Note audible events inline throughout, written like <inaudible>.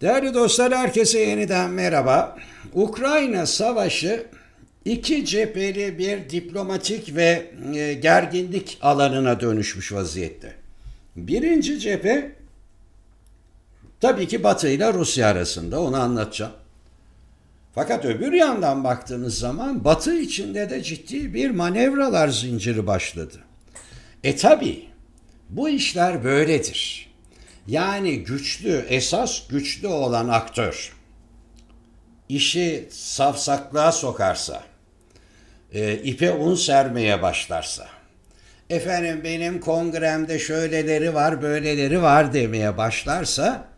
Değerli dostlar herkese yeniden merhaba. Ukrayna Savaşı iki cepheli bir diplomatik ve e, gerginlik alanına dönüşmüş vaziyette. Birinci cephe tabii ki Batı ile Rusya arasında onu anlatacağım. Fakat öbür yandan baktığınız zaman Batı içinde de ciddi bir manevralar zinciri başladı. E tabii bu işler böyledir. Yani güçlü, esas güçlü olan aktör işi safsaklığa sokarsa, e, ipe un sermeye başlarsa, efendim benim kongremde şöyleleri var, böyleleri var demeye başlarsa,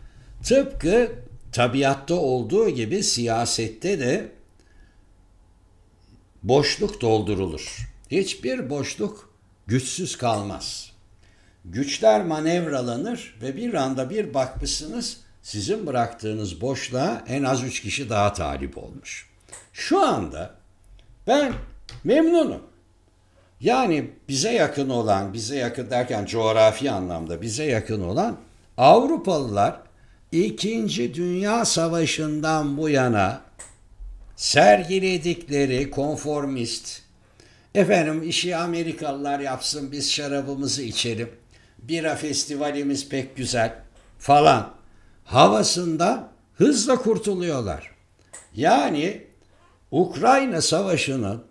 tıpkı tabiatta olduğu gibi siyasette de boşluk doldurulur. Hiçbir boşluk güçsüz kalmaz güçler manevralanır ve bir anda bir bakmışsınız sizin bıraktığınız boşluğa en az üç kişi daha talip olmuş. Şu anda ben memnunum. Yani bize yakın olan, bize yakın derken coğrafi anlamda bize yakın olan Avrupalılar İkinci Dünya Savaşı'ndan bu yana sergiledikleri konformist, efendim işi Amerikalılar yapsın biz şarabımızı içelim, bira festivalimiz pek güzel falan Havasında hızla kurtuluyorlar. Yani Ukrayna Savaşı'nın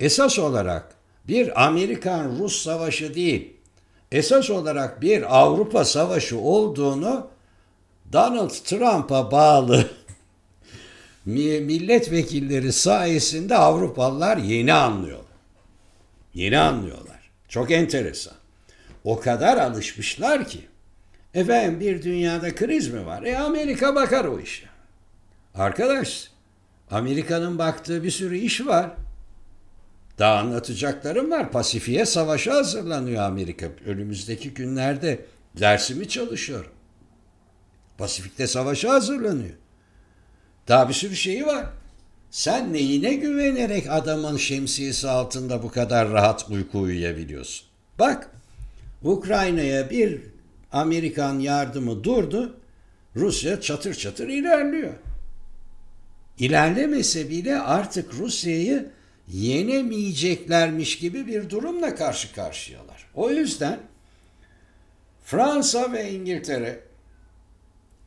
esas olarak bir Amerikan-Rus savaşı değil, esas olarak bir Avrupa savaşı olduğunu Donald Trump'a bağlı <laughs> milletvekilleri sayesinde Avrupalılar yeni anlıyorlar. Yeni anlıyorlar. Çok enteresan o kadar alışmışlar ki. Efendim bir dünyada kriz mi var? E Amerika bakar o işe. Arkadaş, Amerika'nın baktığı bir sürü iş var. Daha anlatacaklarım var. Pasifiye savaşa hazırlanıyor Amerika. Önümüzdeki günlerde dersimi çalışıyorum. Pasifik'te savaşa hazırlanıyor. Daha bir sürü şeyi var. Sen neyine güvenerek adamın şemsiyesi altında bu kadar rahat uyku uyuyabiliyorsun? Bak Ukrayna'ya bir Amerikan yardımı durdu. Rusya çatır çatır ilerliyor. İlerlemese bile artık Rusya'yı yenemeyeceklermiş gibi bir durumla karşı karşıyalar. O yüzden Fransa ve İngiltere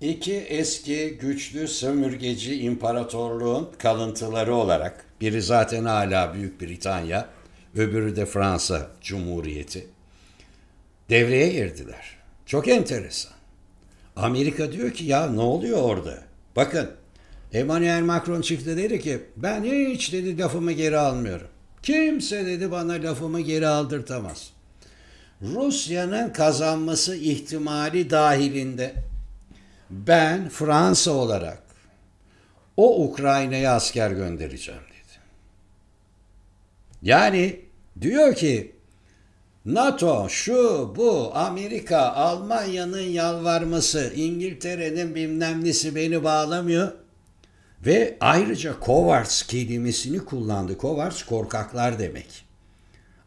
iki eski güçlü sömürgeci imparatorluğun kalıntıları olarak biri zaten hala Büyük Britanya, öbürü de Fransa Cumhuriyeti devreye girdiler. Çok enteresan. Amerika diyor ki ya ne oluyor orada? Bakın Emmanuel Macron çifte dedi ki ben hiç dedi lafımı geri almıyorum. Kimse dedi bana lafımı geri aldırtamaz. Rusya'nın kazanması ihtimali dahilinde ben Fransa olarak o Ukrayna'ya asker göndereceğim dedi. Yani diyor ki NATO, şu, bu, Amerika, Almanya'nın yalvarması, İngiltere'nin bilmem nesi beni bağlamıyor. Ve ayrıca cowards kelimesini kullandı. Cowards korkaklar demek.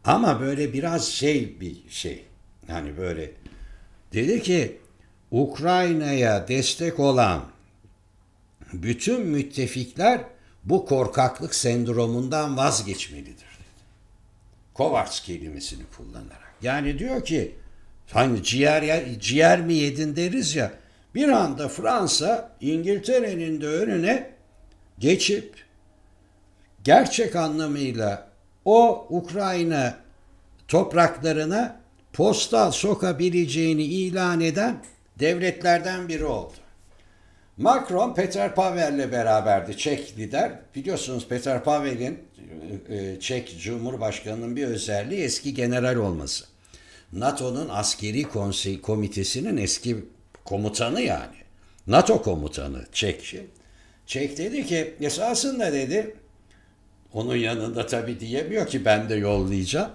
Ama böyle biraz şey bir şey. Yani böyle dedi ki Ukrayna'ya destek olan bütün müttefikler bu korkaklık sendromundan vazgeçmelidir. Kovarts kelimesini kullanarak. Yani diyor ki hani ciğer, ciğer mi yedin deriz ya bir anda Fransa İngiltere'nin de önüne geçip gerçek anlamıyla o Ukrayna topraklarına posta sokabileceğini ilan eden devletlerden biri oldu. Macron Peter Pavel'le beraberdi Çek lider. Biliyorsunuz Peter Pavel'in e, e, Çek Cumhurbaşkanı'nın bir özelliği eski general olması. NATO'nun askeri konsey komitesinin eski komutanı yani. NATO komutanı Çek. Çek dedi ki esasında dedi onun yanında tabii diyemiyor ki ben de yollayacağım.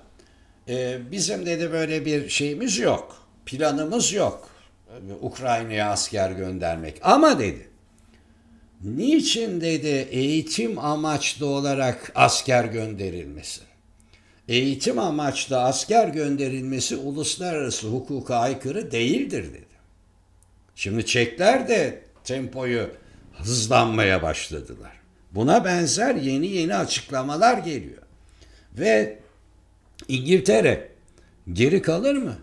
Ee, bizim dedi böyle bir şeyimiz yok. Planımız yok Ukrayna'ya asker göndermek. Ama dedi niçin dedi eğitim amaçlı olarak asker gönderilmesi? Eğitim amaçlı asker gönderilmesi uluslararası hukuka aykırı değildir dedi. Şimdi Çekler de tempoyu hızlanmaya başladılar. Buna benzer yeni yeni açıklamalar geliyor. Ve İngiltere geri kalır mı?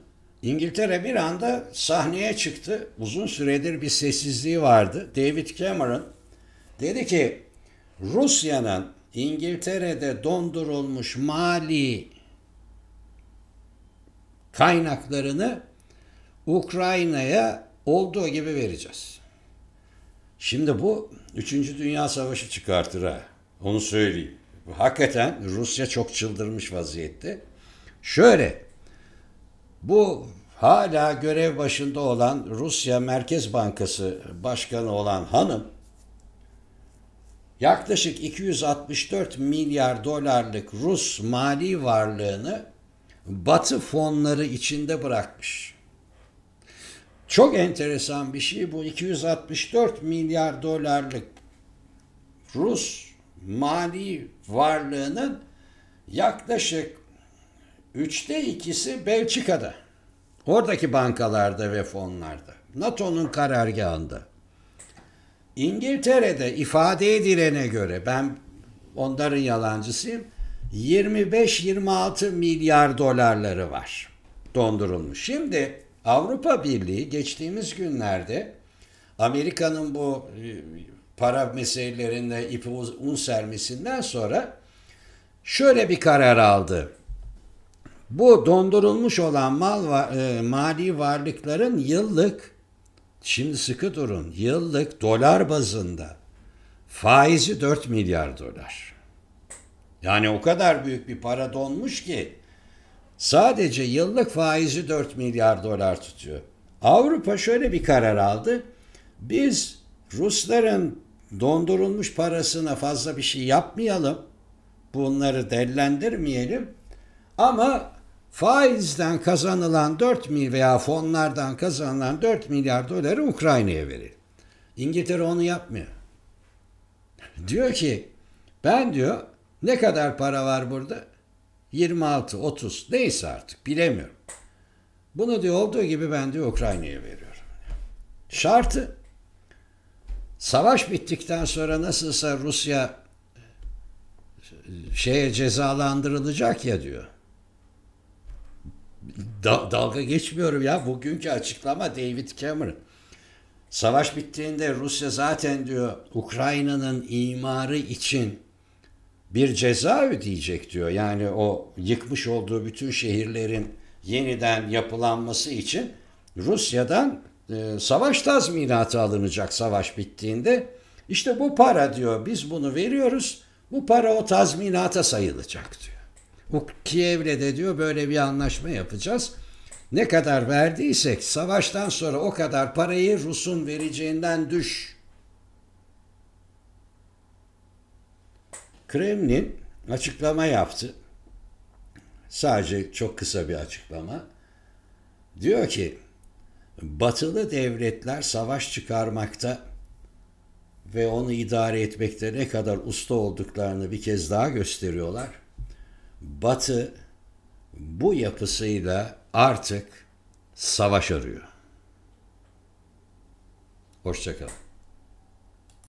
İngiltere bir anda sahneye çıktı. Uzun süredir bir sessizliği vardı. David Cameron dedi ki Rusya'nın İngiltere'de dondurulmuş mali kaynaklarını Ukrayna'ya olduğu gibi vereceğiz. Şimdi bu 3. Dünya Savaşı çıkartır ha. Onu söyleyeyim. Hakikaten Rusya çok çıldırmış vaziyette. Şöyle bu hala görev başında olan Rusya Merkez Bankası Başkanı olan hanım yaklaşık 264 milyar dolarlık Rus mali varlığını Batı fonları içinde bırakmış. Çok enteresan bir şey bu 264 milyar dolarlık Rus mali varlığının yaklaşık Üçte ikisi Belçika'da. Oradaki bankalarda ve fonlarda. NATO'nun karargahında. İngiltere'de ifade edilene göre ben onların yalancısıyım. 25-26 milyar dolarları var dondurulmuş. Şimdi Avrupa Birliği geçtiğimiz günlerde Amerika'nın bu e, para meselelerinde ipi un sermesinden sonra şöyle bir karar aldı. Bu dondurulmuş olan mal var, e, mali varlıkların yıllık şimdi sıkı durun yıllık dolar bazında faizi 4 milyar dolar. Yani o kadar büyük bir para donmuş ki sadece yıllık faizi 4 milyar dolar tutuyor. Avrupa şöyle bir karar aldı. Biz Rusların dondurulmuş parasına fazla bir şey yapmayalım. Bunları dellendirmeyelim. Ama faizden kazanılan 4 milyar veya fonlardan kazanılan 4 milyar doları Ukrayna'ya verir. İngiltere onu yapmıyor. <laughs> Diyor ki ben diyor ne kadar para var burada? 26, 30 neyse artık bilemiyorum. Bunu diyor olduğu gibi ben diyor Ukrayna'ya veriyorum. Şartı savaş bittikten sonra nasılsa Rusya e, şeye cezalandırılacak ya diyor. Da, dalga geçmiyorum ya. Bugünkü açıklama David Cameron. Savaş bittiğinde Rusya zaten diyor Ukrayna'nın imarı için bir ceza ödeyecek diyor. Yani o yıkmış olduğu bütün şehirlerin yeniden yapılanması için Rusya'dan e, savaş tazminatı alınacak savaş bittiğinde. İşte bu para diyor biz bunu veriyoruz. Bu para o tazminata sayılacak diyor. Bu Kiev'le diyor böyle bir anlaşma yapacağız. Ne kadar verdiysek savaştan sonra o kadar parayı Rus'un vereceğinden düş. Kremlin açıklama yaptı. Sadece çok kısa bir açıklama. Diyor ki batılı devletler savaş çıkarmakta ve onu idare etmekte ne kadar usta olduklarını bir kez daha gösteriyorlar Batı bu yapısıyla artık savaş arıyor. Hoşçakalın.